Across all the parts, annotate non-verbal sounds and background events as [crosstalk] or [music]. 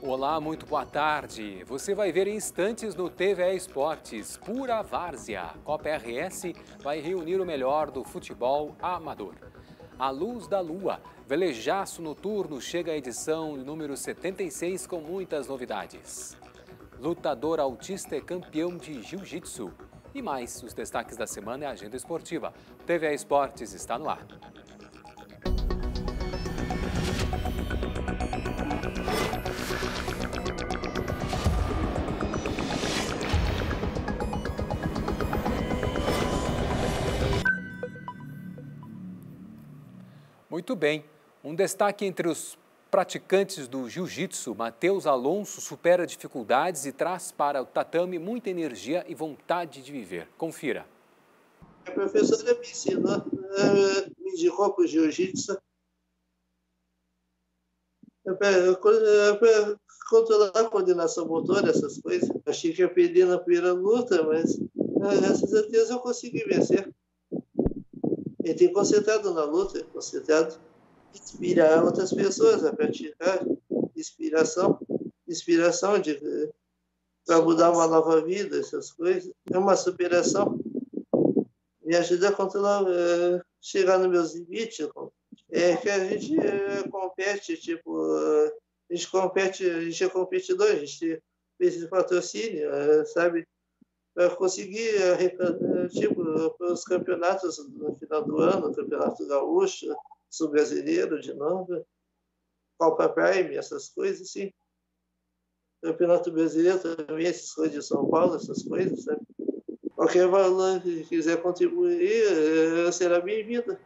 Olá, muito boa tarde. Você vai ver em instantes no TVE Esportes, pura várzea. Copa RS vai reunir o melhor do futebol amador. A Luz da Lua, Velejaço Noturno, chega à edição número 76 com muitas novidades. Lutador autista é campeão de jiu-jitsu. E mais, os destaques da semana é a agenda esportiva. TVE Esportes está no ar. Muito bem. Um destaque entre os praticantes do jiu-jitsu, Matheus Alonso supera dificuldades e traz para o tatame muita energia e vontade de viver. Confira. A é, professora me ensinou, né, eh, me indicou para o jiu-jitsu. Controlar a coordenação motora, essas coisas. Achei que ia perder na primeira luta, mas com eh, certeza eu consegui vencer. Ele tem concentrado na luta, concentrado inspirar outras pessoas a praticar inspiração, inspiração de eh, para mudar uma nova vida, essas coisas. É uma superação. Me ajuda a controlar, eh, chegar nos meus limites. É que a gente eh, compete, tipo, a gente compete, a gente é competidor, a gente precisa esse patrocínio, sabe? Eh, conseguir eh, tipo, os campeonatos no final do ano, campeonato gaúcho, sul brasileiro de novo, Copa Prime, essas coisas, sim, Campeonato brasileiro também, essas coisas de São Paulo, essas coisas, sabe? Qualquer valor que quiser contribuir eh, será bem-vinda.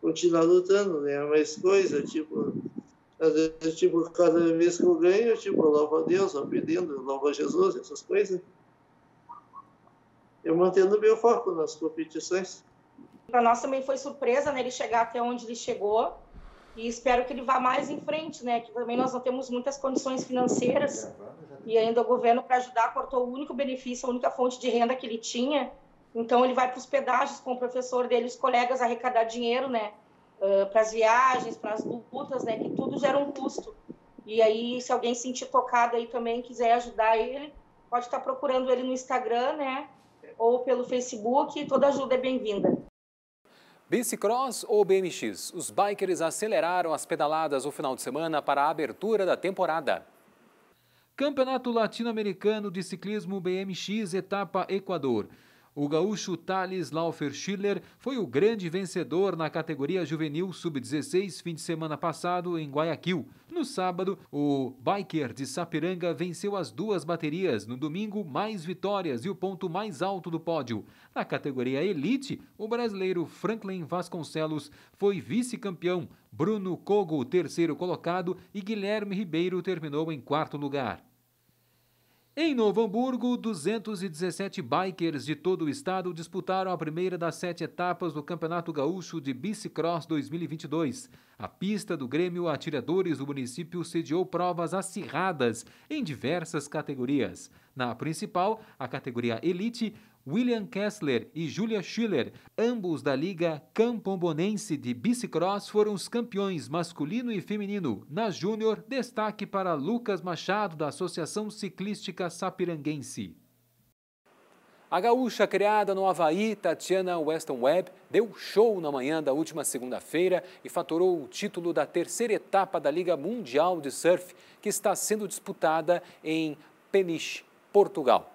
Continuar lutando, né? Mais coisa, tipo, vezes, tipo, cada vez que eu ganho, tipo, louvo a Deus, aprendendo, louvo a Jesus, essas coisas eu mantendo o meu foco nas competições. Para nós também foi surpresa né, ele chegar até onde ele chegou e espero que ele vá mais em frente, né? Que também nós não temos muitas condições financeiras e ainda o governo para ajudar cortou o único benefício, a única fonte de renda que ele tinha. Então ele vai para os pedágios com o professor dele, os colegas arrecadar dinheiro, né? Uh, para as viagens, para as lutas, né? Que tudo gera um custo. E aí se alguém sentir tocado aí também quiser ajudar ele, pode estar tá procurando ele no Instagram, né? ou pelo Facebook. Toda ajuda é bem-vinda. Bicicross ou BMX? Os bikers aceleraram as pedaladas no final de semana para a abertura da temporada. Campeonato Latino-Americano de Ciclismo BMX, etapa Equador. O gaúcho Thales Laufer Schiller foi o grande vencedor na categoria juvenil sub-16 fim de semana passado em Guayaquil. No sábado, o biker de Sapiranga venceu as duas baterias. No domingo, mais vitórias e o ponto mais alto do pódio. Na categoria Elite, o brasileiro Franklin Vasconcelos foi vice-campeão, Bruno Kogo, terceiro colocado, e Guilherme Ribeiro terminou em quarto lugar. Em Novo Hamburgo, 217 bikers de todo o estado disputaram a primeira das sete etapas do Campeonato Gaúcho de Bicicross 2022. A pista do Grêmio Atiradores do município sediou provas acirradas em diversas categorias. Na principal, a categoria Elite, William Kessler e Julia Schiller, ambos da Liga Campombonense de Bicicross, foram os campeões masculino e feminino. Na Júnior, destaque para Lucas Machado, da Associação Ciclística Sapiranguense. A gaúcha criada no Havaí, Tatiana Weston Webb, deu show na manhã da última segunda-feira e faturou o título da terceira etapa da Liga Mundial de Surf, que está sendo disputada em Peniche, Portugal.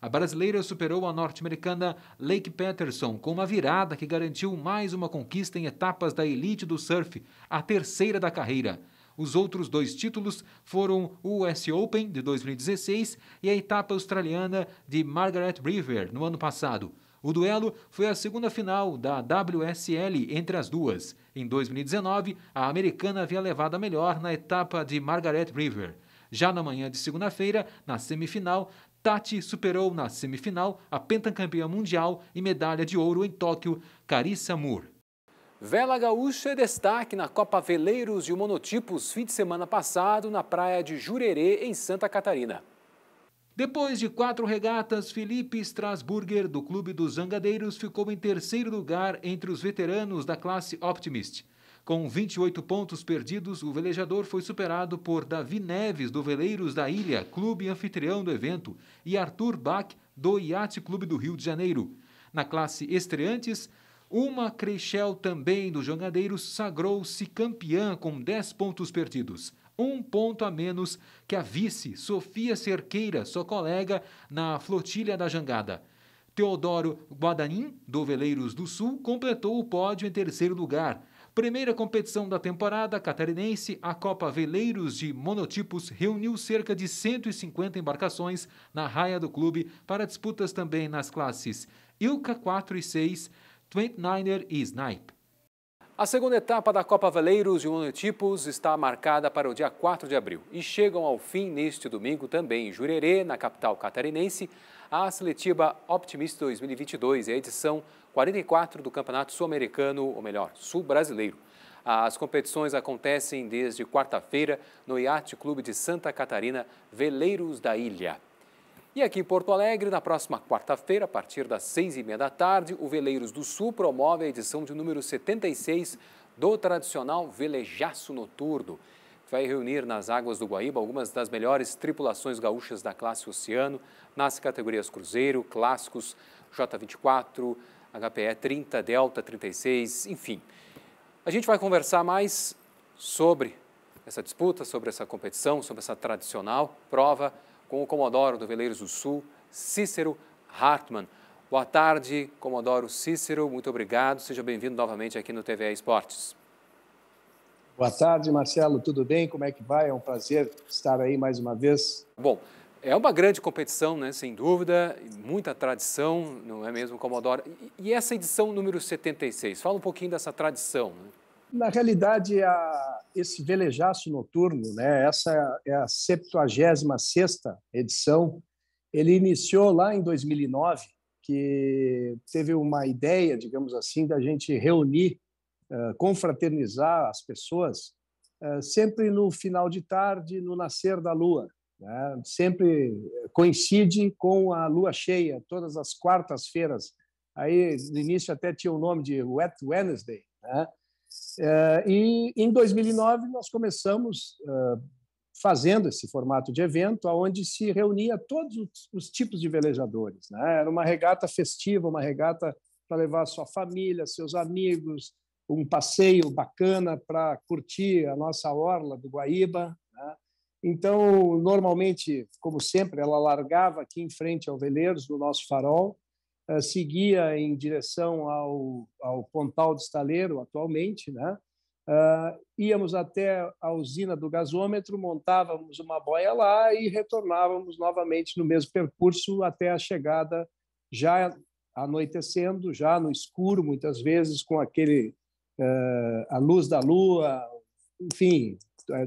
A brasileira superou a norte-americana Lake Patterson com uma virada que garantiu mais uma conquista em etapas da elite do surf, a terceira da carreira. Os outros dois títulos foram o US Open de 2016 e a etapa australiana de Margaret River no ano passado. O duelo foi a segunda final da WSL entre as duas. Em 2019, a americana havia levado a melhor na etapa de Margaret River. Já na manhã de segunda-feira, na semifinal, Tati superou na semifinal a pentacampeã mundial e medalha de ouro em Tóquio, Carissa Moore. Vela Gaúcha é destaque na Copa Veleiros e Monotipos fim de semana passado na praia de Jurerê, em Santa Catarina. Depois de quatro regatas, Felipe Strasburger, do Clube dos Zangadeiros, ficou em terceiro lugar entre os veteranos da classe Optimist. Com 28 pontos perdidos, o velejador foi superado por Davi Neves, do Veleiros da Ilha, clube anfitrião do evento, e Arthur Bach, do Iate Clube do Rio de Janeiro. Na classe estreantes, uma Creixel também do Jangadeiros sagrou-se campeã com 10 pontos perdidos. Um ponto a menos que a vice, Sofia Cerqueira, sua colega, na flotilha da Jangada. Teodoro Guadanin, do Veleiros do Sul, completou o pódio em terceiro lugar. Primeira competição da temporada catarinense, a Copa Veleiros de Monotipos reuniu cerca de 150 embarcações na raia do clube para disputas também nas classes Ilka 4 e 6, 29er e Snipe. A segunda etapa da Copa Veleiros de Monotipos está marcada para o dia 4 de abril e chegam ao fim neste domingo também em Jurerê, na capital catarinense, a seletiva Optimist 2022 é a edição 44 do Campeonato Sul-Americano, ou melhor, Sul-Brasileiro. As competições acontecem desde quarta-feira no Iate Clube de Santa Catarina, Veleiros da Ilha. E aqui em Porto Alegre, na próxima quarta-feira, a partir das seis e meia da tarde, o Veleiros do Sul promove a edição de número 76 do tradicional Velejaço Noturno que vai reunir nas águas do Guaíba algumas das melhores tripulações gaúchas da classe Oceano, nas categorias Cruzeiro, Clássicos, J24, HPE 30, Delta 36, enfim. A gente vai conversar mais sobre essa disputa, sobre essa competição, sobre essa tradicional prova com o Comodoro do Veleiros do Sul, Cícero Hartmann. Boa tarde, Comodoro Cícero, muito obrigado. Seja bem-vindo novamente aqui no TVE Esportes. Boa tarde, Marcelo. Tudo bem? Como é que vai? É um prazer estar aí mais uma vez. Bom, é uma grande competição, né? sem dúvida, muita tradição, não é mesmo, Commodore? E essa edição número 76, fala um pouquinho dessa tradição. Né? Na realidade, a, esse velejaço noturno, né, essa é a 76 edição, ele iniciou lá em 2009, que teve uma ideia, digamos assim, da gente reunir confraternizar as pessoas sempre no final de tarde, no nascer da lua. Né? Sempre coincide com a lua cheia, todas as quartas-feiras. Aí, no início, até tinha o nome de Wet Wednesday. Né? E em 2009, nós começamos fazendo esse formato de evento, onde se reunia todos os tipos de velejadores. Né? Era uma regata festiva, uma regata para levar sua família, seus amigos, um passeio bacana para curtir a nossa orla do Guaíba. Né? Então, normalmente, como sempre, ela largava aqui em frente ao Veleiros, do nosso farol, eh, seguia em direção ao, ao Pontal de Estaleiro, atualmente, né? Uh, íamos até a usina do gasômetro, montávamos uma boia lá e retornávamos novamente no mesmo percurso até a chegada, já anoitecendo, já no escuro, muitas vezes, com aquele eh, a luz da lua, enfim,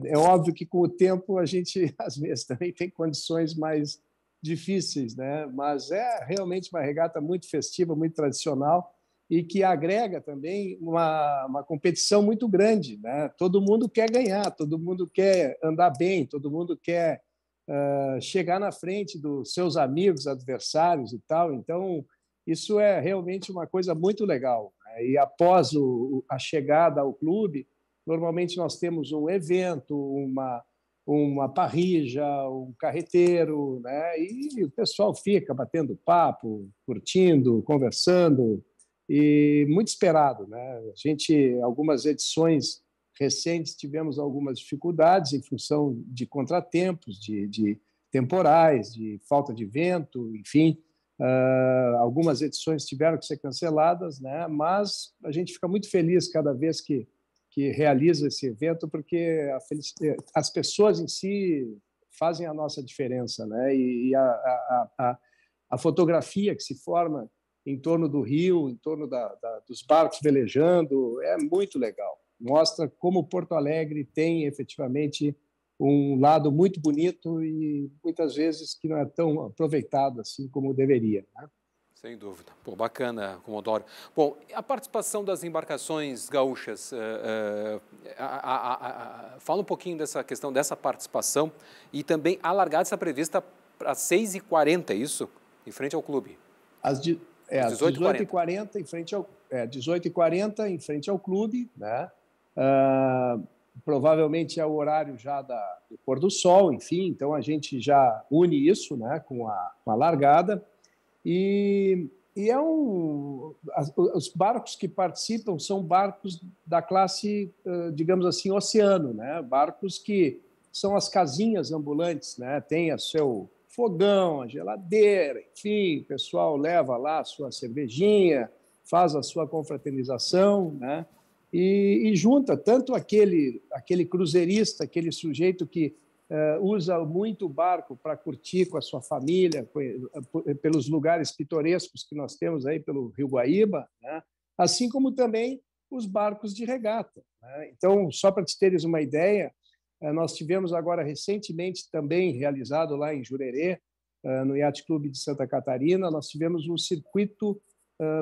é óbvio que com o tempo a gente [laughs] às vezes também tem condições mais difíceis, né? Mas é realmente uma regata muito festiva, muito tradicional e que agrega também uma, uma competição muito grande, né? Todo mundo quer ganhar, todo mundo quer andar bem, todo mundo quer uh, chegar na frente dos seus amigos, adversários e tal. Então isso é realmente uma coisa muito legal. E após o, a chegada ao clube, normalmente nós temos um evento, uma, uma parrija, um carreteiro, né? e o pessoal fica batendo papo, curtindo, conversando, e muito esperado. Né? A gente, algumas edições recentes, tivemos algumas dificuldades em função de contratempos, de, de temporais, de falta de vento, enfim, Uh, algumas edições tiveram que ser canceladas, né? mas a gente fica muito feliz cada vez que, que realiza esse evento, porque as pessoas em si fazem a nossa diferença. Né? E, e a, a, a, a, fotografia que se forma em torno do rio, em torno da, da, dos barcos velejando, é muito legal. Mostra como Porto Alegre tem efetivamente um lado muito bonito e muitas vezes que não é tão aproveitado assim como deveria. Né? Sem dúvida. Pô, bacana, Comodoro. Bom, a participação das embarcações gaúchas, uh, uh, a, a, a, fala um pouquinho dessa questão, dessa participação e também a largada está prevista para 6h40, é isso? Em frente ao clube. Às, de, é, às 18h40 em frente ao... É, 18h40 em frente ao clube, né? Uh, provavelmente é o horário já da, do pôr do sol, enfim, então a gente já une isso né, com, a, com a largada. E, e é um, as, os barcos que participam são barcos da classe, digamos assim, oceano, né? barcos que são as casinhas ambulantes, né? tem a seu fogão, a geladeira, enfim, o pessoal leva lá a sua cervejinha, faz a sua confraternização, né? e, e junta tanto aquele, aquele cruzeirista, aquele sujeito que uh, usa muito o barco para curtir com a sua família, eh, pelos lugares pitorescos que nós temos aí pelo Rio Guaíba, né? assim como também os barcos de regata. Né? Então, só para te teres uma ideia, eh, nós tivemos agora recentemente também realizado lá em Jurerê, no Yacht Clube de Santa Catarina, nós tivemos um circuito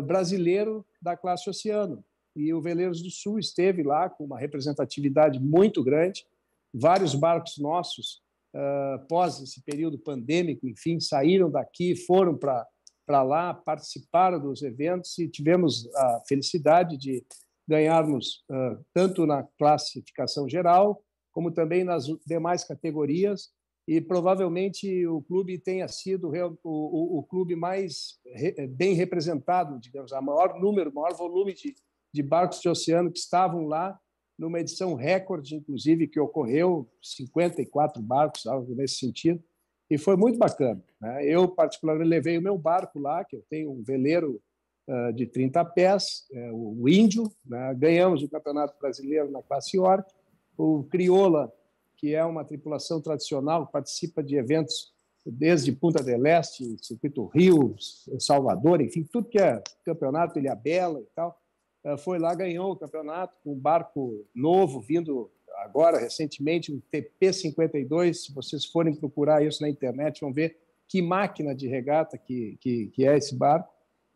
brasileiro da classe Oceano e o Veleiros do Sul esteve lá com uma representatividade muito grande. Vários barcos nossos, uh, pós esse período pandêmico, enfim, saíram daqui, foram para para lá, participaram dos eventos e tivemos a felicidade de ganharmos uh, tanto na classificação geral como também nas demais categorias e provavelmente o clube tenha sido o, o, o clube mais re, bem representado, digamos, a maior número, maior volume de, de barcos de oceano que estavam lá, numa edição recorde, inclusive, que ocorreu, 54 barcos, algo nesse sentido, e foi muito bacana. Né? Eu, particularmente, levei o meu barco lá, que eu tenho um veleiro uh, de 30 pés, é, o Índio, né? ganhamos o Campeonato Brasileiro na classe York, o Crioula, que é uma tripulação tradicional, participa de eventos desde Punta del Este, Circuito Rio, Salvador, enfim, tudo que é campeonato, Ilhabela e tal. Eh, foi lá, ganhou o campeonato com um barco novo, vindo agora recentemente, um TP52. Se vocês forem procurar isso na internet, vão ver que máquina de regata que, que, que é esse barco.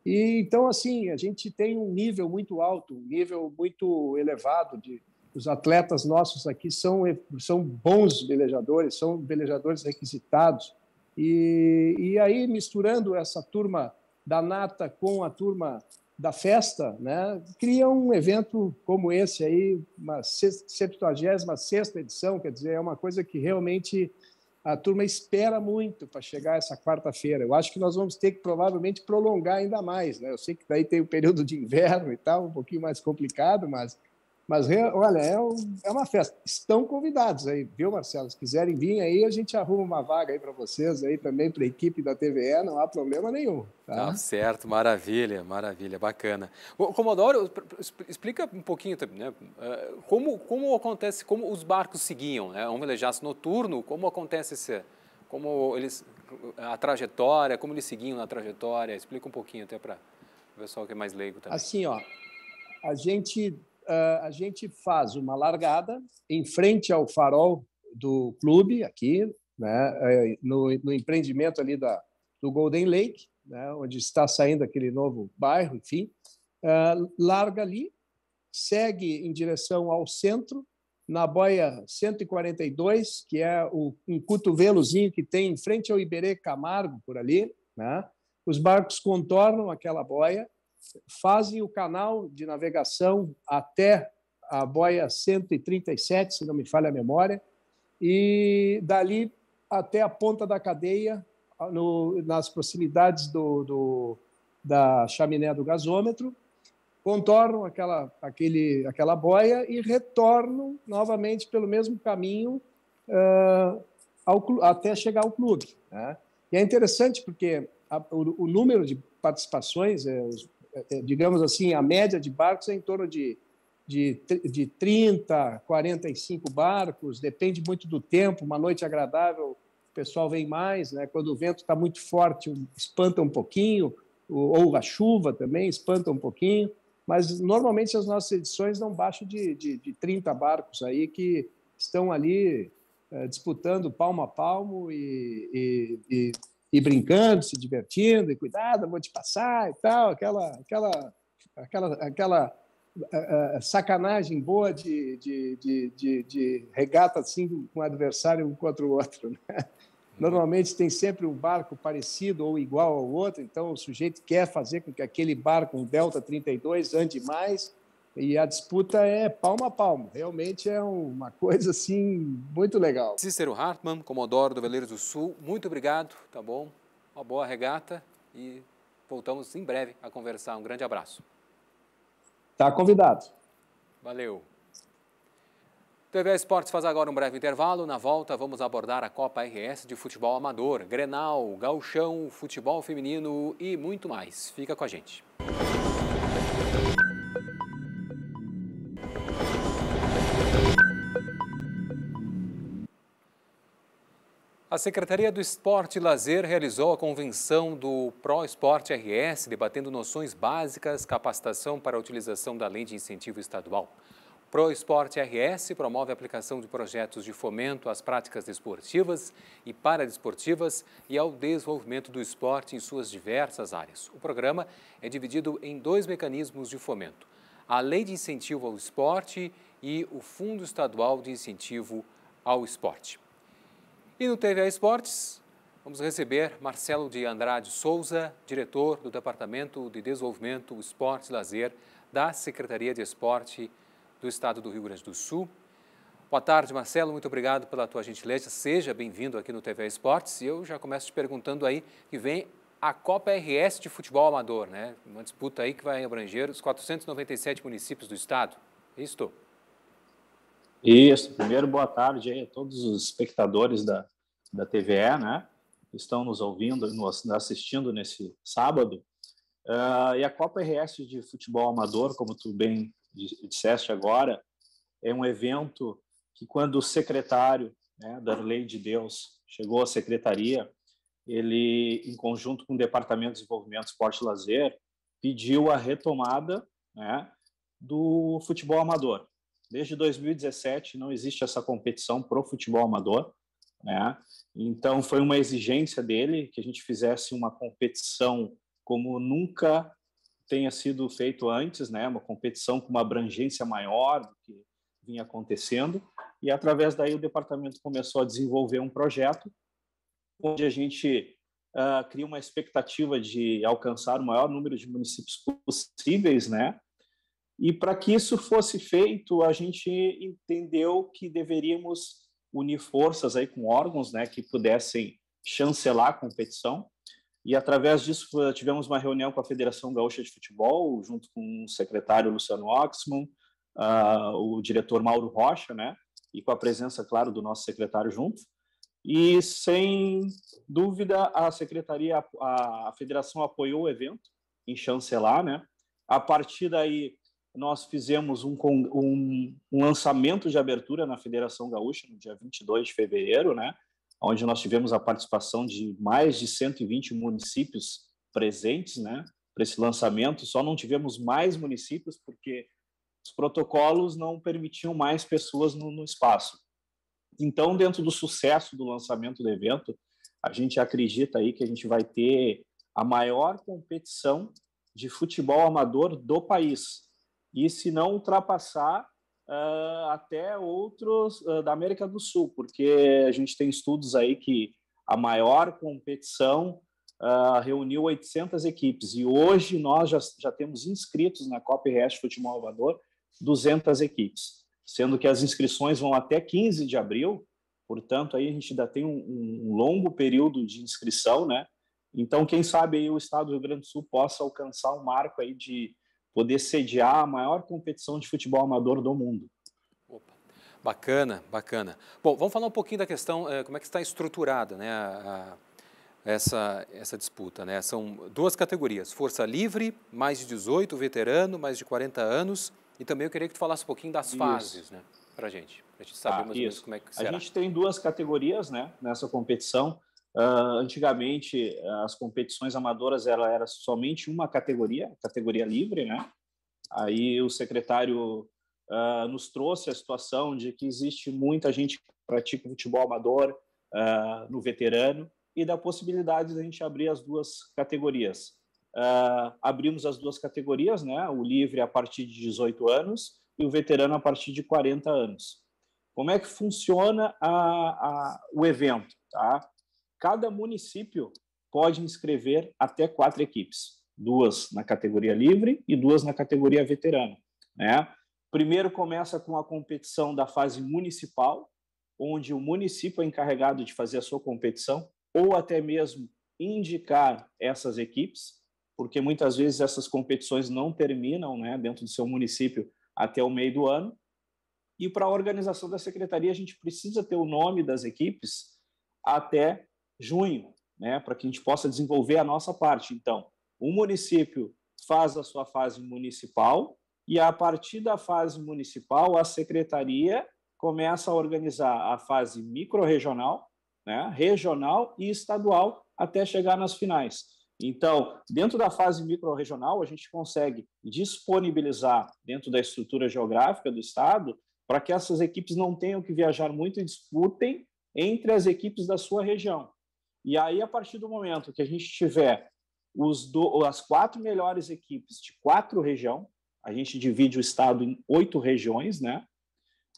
E, então, assim, a gente tem um nível muito alto, um nível muito elevado. De, os atletas nossos aqui são, são bons velejadores, são velejadores requisitados. E, e aí, misturando essa turma da nata com a turma da festa, né, cria um evento como esse aí, uma 76 edição, quer dizer, é uma coisa que realmente a turma espera muito para chegar essa quarta-feira. Eu acho que nós vamos ter que provavelmente prolongar ainda mais, né? Eu sei que daí tem o período de inverno e tal, um pouquinho mais complicado, mas mas, olha, é, um, é, uma festa. Estão convidados aí, viu, Marcelo? Se quiserem vir aí, a gente arruma uma vaga aí para vocês, aí também para a equipe da TVE, não há problema nenhum. Tá? tá certo, maravilha, maravilha, bacana. O Comodoro, explica um pouquinho também, né? Eh, como, como acontece, como os barcos seguiam, né? Um velejaço noturno, como acontece esse, como eles, a trajetória, como eles seguiam na trajetória? Explica um pouquinho até para o pessoal que é mais leigo também. Assim, ó, a gente ah, a gente faz uma largada em frente ao farol do clube, aqui, né, eh, no, no empreendimento ali da, do Golden Lake, né, onde está saindo aquele novo bairro, enfim. Uh, larga ali, segue em direção ao centro, na boia 142, que é o, um cotovelozinho que tem em frente ao Iberê Camargo, por ali. Né? Os barcos contornam aquela boia fazem o canal de navegação até a boia 137, se não me falha a memória, e dali até a ponta da cadeia, no, nas proximidades do, do, da chaminé do gasômetro, contornam aquela, aquele, aquela boia e retornam novamente pelo mesmo caminho uh, ao, até chegar ao clube. Né? E é interessante porque a, o, o, número de participações, é, os é, digamos assim, a média de barcos é em torno de, de, de 30, 45 barcos, depende muito do tempo. Uma noite agradável, o pessoal vem mais, né? quando o vento está muito forte, espanta um pouquinho, ou a chuva também espanta um pouquinho. Mas normalmente as nossas edições não baixam de, de, de 30 barcos aí que estão ali é, disputando palmo a palmo e, e, e e brincando, se divertindo, e cuidado, vou te passar e tal, aquela, aquela, aquela, aquela sacanagem boa de, de, de, de, de regata assim com um adversário um contra o outro. Né? Uhum. Normalmente tem sempre um barco parecido ou igual ao outro, então o sujeito quer fazer com que aquele barco, um Delta 32, ande mais e a disputa é palmo a palmo. Realmente é uma coisa assim muito legal. Cícero Hartmann, Comodoro do Veleiro do Sul, muito obrigado, tá bom? Uma boa regata e voltamos em breve a conversar. Um grande abraço. Tá convidado. Valeu. TV Esportes faz agora um breve intervalo. Na volta, vamos abordar a Copa RS de futebol amador, Grenal, Galchão, futebol feminino e muito mais. Fica com a gente. A Secretaria do Esporte e Lazer realizou a convenção do Pro Esporte RS, debatendo noções básicas, capacitação para a utilização da lei de incentivo estadual. Pro Esporte RS promove a aplicação de projetos de fomento às práticas desportivas e paradesportivas e ao desenvolvimento do esporte em suas diversas áreas. O programa é dividido em dois mecanismos de fomento: a Lei de Incentivo ao Esporte e o Fundo Estadual de Incentivo ao Esporte. E no TVA Esportes, vamos receber Marcelo de Andrade Souza, diretor do Departamento de Desenvolvimento, Esporte e Lazer da Secretaria de Esporte do Estado do Rio Grande do Sul. Boa tarde, Marcelo. Muito obrigado pela tua gentileza. Seja bem-vindo aqui no TV Esportes. E eu já começo te perguntando aí que vem a Copa RS de Futebol Amador, né? Uma disputa aí que vai abranger os 497 municípios do estado. É isto. Isso. Primeiro, boa tarde aí a todos os espectadores da da TVE, né? Estão nos ouvindo, nos assistindo nesse sábado. Uh, e a Copa RS de futebol amador, como tu bem disseste agora, é um evento que quando o secretário né, da Lei de Deus chegou à secretaria, ele, em conjunto com o Departamento de Desenvolvimento, Esporte e Lazer, pediu a retomada né, do futebol amador. Desde 2017 não existe essa competição para o futebol amador. Né? Então, foi uma exigência dele que a gente fizesse uma competição como nunca tenha sido feito antes, né? uma competição com uma abrangência maior do que vinha acontecendo. E, através daí, o departamento começou a desenvolver um projeto onde a gente uh, cria uma expectativa de alcançar o maior número de municípios possíveis, né? E para que isso fosse feito, a gente entendeu que deveríamos unir forças aí com órgãos né, que pudessem chancelar a competição. E através disso eh, tivemos uma reunião com a Federação Gaúcha de Futebol, junto com o secretário Luciano Oxman, uh, o diretor Mauro Rocha, né? E com a presença, claro, do nosso secretário junto. E sem dúvida a secretaria, a, a federação apoiou o evento em chancelar, né? A partir daí nós fizemos um, um, um, lançamento de abertura na Federação Gaúcha no dia 22 de fevereiro, né, onde nós tivemos a participação de mais de 120 municípios presentes né, para esse lançamento. Só não tivemos mais municípios porque os protocolos não permitiam mais pessoas no, no espaço. Então, dentro do sucesso do lançamento do evento, a gente acredita aí que a gente vai ter a maior competição de futebol amador do país, e se não ultrapassar uh, até outros uh, da América do Sul, porque a gente tem estudos aí que a maior competição uh, reuniu 800 equipes e hoje nós já, já temos inscritos na Copa RS Futebol Alvador 200 equipes, sendo que as inscrições vão até 15 de abril, portanto aí a gente ainda tem um, um longo período de inscrição, né? Então quem sabe aí o Estado do Rio Grande do Sul possa alcançar um marco aí de poder sediar a maior competição de futebol amador do mundo. Opa, bacana, bacana. Bom, vamos falar um pouquinho da questão, eh, como é que está estruturada né, a, a, essa, essa disputa. Né? São duas categorias, força livre, mais de 18, veterano, mais de 40 anos, e também eu queria que tu falasse um pouquinho das isso. fases né, para a gente, para a gente saber ah, mais ou menos como é que será. A gente tem duas categorias né, nessa competição, Uh, antigamente, ah, as competições amadoras ela era somente uma categoria, categoria livre, né? Aí o secretário uh, nos trouxe a situação de que existe muita gente que pratica futebol amador uh, no veterano e da possibilidade de a gente abrir as duas categorias. abrimos as duas categorias, né? O livre a partir de 18 anos e o veterano a partir de 40 anos. Como é que funciona a, a o evento, tá? Cada município pode inscrever até quatro equipes, duas na categoria livre e duas na categoria veterana. Né? Primeiro começa com a competição da fase municipal, onde o município é encarregado de fazer a sua competição ou até mesmo indicar essas equipes, porque muitas vezes essas competições não terminam né, dentro do seu município até o meio do ano. E para a organização da secretaria, a gente precisa ter o nome das equipes até junho, né, para que a gente possa desenvolver a nossa parte. Então, o município faz a sua fase municipal e a partir da fase municipal a secretaria começa a organizar a fase microrregional, né, regional e estadual até chegar nas finais. Então, dentro da fase microrregional, a gente consegue disponibilizar dentro da estrutura geográfica do estado para que essas equipes não tenham que viajar muito e disputem entre as equipes da sua região. E aí, a partir do momento que a gente tiver do, as quatro melhores equipes de quatro região, a gente divide o estado em oito regiões, né?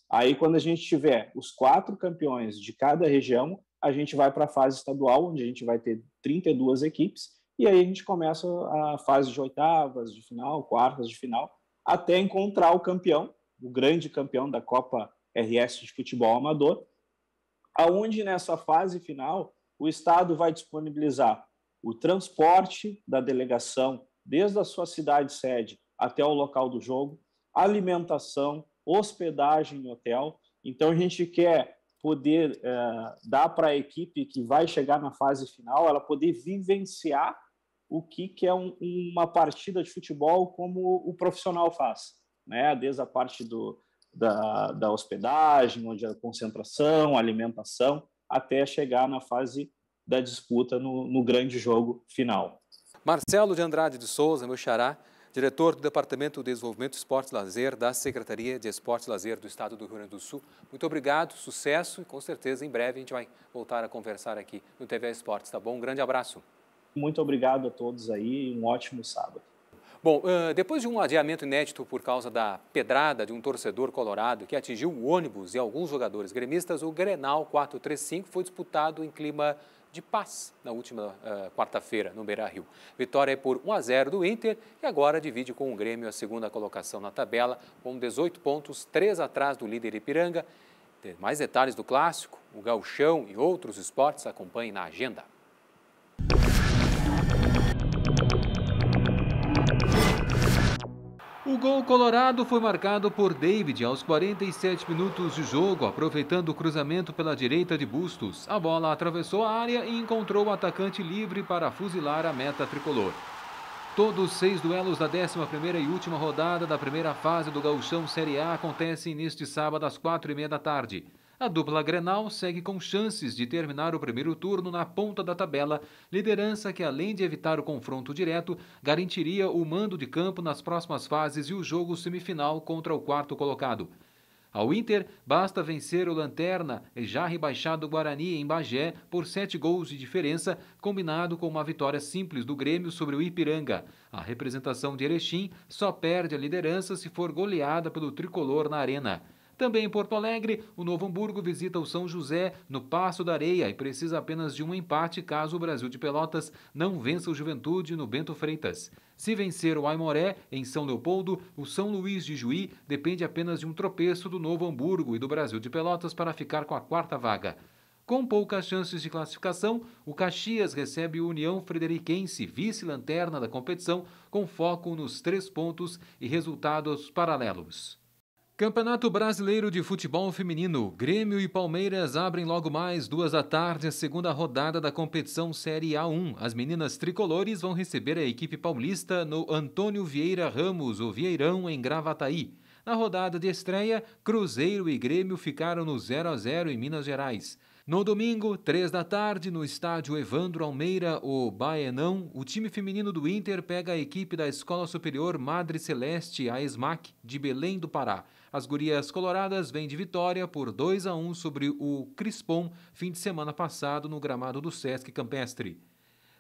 Aí, quando a gente tiver os quatro campeões de cada região, a gente vai para a fase estadual, onde a gente vai ter 32 equipes, e aí a gente começa a fase de oitavas, de final, quartas de final, até encontrar o campeão, o grande campeão da Copa RS de futebol amador, aonde nessa fase final o Estado vai disponibilizar o transporte da delegação, desde a sua cidade sede até o local do jogo, alimentação, hospedagem em hotel. Então, a gente quer poder eh, dar para a equipe que vai chegar na fase final, ela poder vivenciar o que, que é um, uma partida de futebol como o profissional faz, né? Desde a parte do, da, da hospedagem, onde é a concentração, alimentação até chegar na fase da disputa no, no grande jogo final. Marcelo de Andrade de Souza, meu xará, diretor do Departamento de Desenvolvimento Esporte e Lazer da Secretaria de Esporte e Lazer do Estado do Rio Grande do Sul. Muito obrigado, sucesso e com certeza em breve a gente vai voltar a conversar aqui no TV Esportes, tá bom? Um grande abraço. Muito obrigado a todos aí e um ótimo sábado. Bom, depois de um adiamento inédito por causa da pedrada de um torcedor colorado que atingiu o ônibus e alguns jogadores gremistas, o Grenal 435 foi disputado em clima de paz na última quarta-feira no Beira-Rio. Vitória é por 1 a 0 do Inter e agora divide com o Grêmio a segunda colocação na tabela, com 18 pontos, 3 atrás do líder Ipiranga. mais detalhes do clássico, o gauchão e outros esportes acompanhem na agenda. gol colorado foi marcado por David aos 47 minutos de jogo, aproveitando o cruzamento pela direita de Bustos. A bola atravessou a área e encontrou o atacante livre para fuzilar a meta tricolor. Todos os seis duelos da 11ª e última rodada da primeira fase do Gauchão Série A acontecem neste sábado às 4h30 da tarde. A dupla Grenal segue com chances de terminar o primeiro turno na ponta da tabela, liderança que, além de evitar o confronto direto, garantiria o mando de campo nas próximas fases e o jogo semifinal contra o quarto colocado. Ao Inter, basta vencer o Lanterna e já rebaixado Guarani em Bagé por sete gols de diferença, combinado com uma vitória simples do Grêmio sobre o Ipiranga. A representação de Erechim só perde a liderança se for goleada pelo tricolor na Arena. Também em Porto Alegre, o Novo Hamburgo visita o São José no Passo da Areia e precisa apenas de um empate caso o Brasil de Pelotas não vença o Juventude no Bento Freitas. Se vencer o Aimoré em São Leopoldo, o São Luís de Juí depende apenas de um tropeço do Novo Hamburgo e do Brasil de Pelotas para ficar com a quarta vaga. Com poucas chances de classificação, o Caxias recebe o União Frederiquense, vice-lanterna da competição, com foco nos três pontos e resultados paralelos. Campeonato Brasileiro de Futebol Feminino. Grêmio e Palmeiras abrem logo mais, duas da tarde, a segunda rodada da competição Série A1. As meninas tricolores vão receber a equipe paulista no Antônio Vieira Ramos, o Vieirão, em Gravataí. Na rodada de estreia, Cruzeiro e Grêmio ficaram no 0 a 0 em Minas Gerais. No domingo, três da tarde, no estádio Evandro Almeida, o Baenão, o time feminino do Inter pega a equipe da Escola Superior Madre Celeste, a ESMAC, de Belém do Pará. As gurias coloradas vêm de vitória por 2 a 1 sobre o Crispom fim de semana passado no gramado do Sesc Campestre.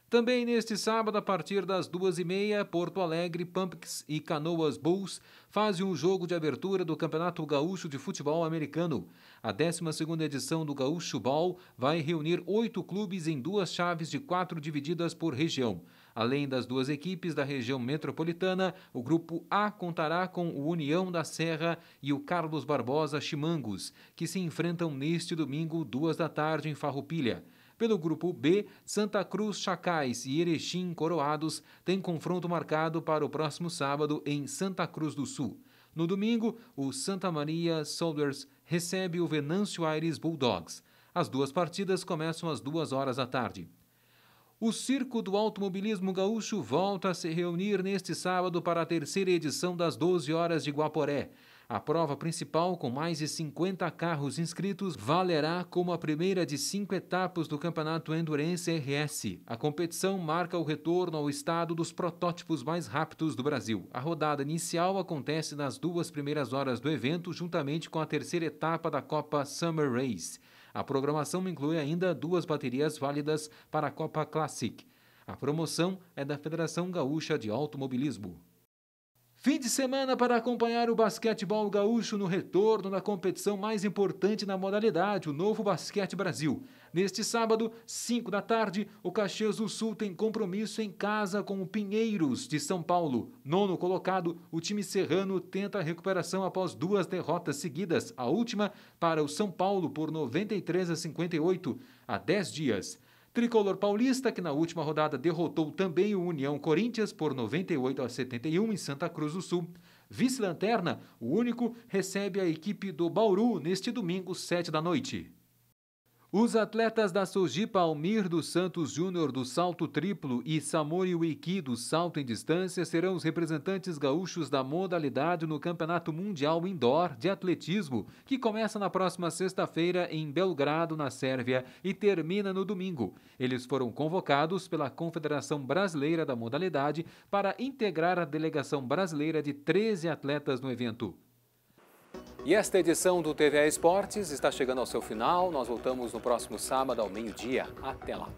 Também neste sábado, a partir das duas e meia, Porto Alegre, Pumps e Canoas Bulls fazem um jogo de abertura do Campeonato Gaúcho de Futebol Americano. A 12 edição do Gaúcho Ball vai reunir oito clubes em duas chaves de quatro divididas por região. Além das duas equipes da região metropolitana, o Grupo A contará com o União da Serra e o Carlos Barbosa Chimangos, que se enfrentam neste domingo, duas da tarde, em Farroupilha. Pelo grupo B, Santa Cruz Chacais e Erechim Coroados têm confronto marcado para o próximo sábado em Santa Cruz do Sul. No domingo, o Santa Maria Soldiers recebe o Venâncio Aires Bulldogs. As duas partidas começam às duas horas da tarde. O Circo do Automobilismo Gaúcho volta a se reunir neste sábado para a terceira edição das 12 horas de Guaporé. A prova principal, com mais de 50 carros inscritos, valerá como a primeira de cinco etapas do Campeonato Endurance RS. A competição marca o retorno ao estado dos protótipos mais rápidos do Brasil. A rodada inicial acontece nas duas primeiras horas do evento, juntamente com a terceira etapa da Copa Summer Race. A programação inclui ainda duas baterias válidas para a Copa Classic. A promoção é da Federação Gaúcha de Automobilismo. Fim de semana para acompanhar o basquetebol gaúcho no retorno da competição mais importante na modalidade, o Novo Basquete Brasil. Neste sábado, 5 da tarde, o Caxias do Sul tem compromisso em casa com o Pinheiros de São Paulo. Nono colocado, o time serrano tenta a recuperação após duas derrotas seguidas, a última para o São Paulo por 93 a 58, há 10 dias. Tricolor paulista, que na última rodada derrotou também o União Corinthians por 98 a 71 em Santa Cruz do Sul. Vice-lanterna, o único, recebe a equipe do Bauru neste domingo, 7 da noite. Os atletas da Sojipa Almir dos Santos Júnior do salto triplo e Samori Wiki do salto em distância serão os representantes gaúchos da modalidade no Campeonato Mundial Indoor de Atletismo, que começa na próxima sexta-feira em Belgrado, na Sérvia, e termina no domingo. Eles foram convocados pela Confederação Brasileira da Modalidade para integrar a delegação brasileira de 13 atletas no evento. E esta edição do TVA Esportes está chegando ao seu final. Nós voltamos no próximo sábado ao meio-dia. Até lá.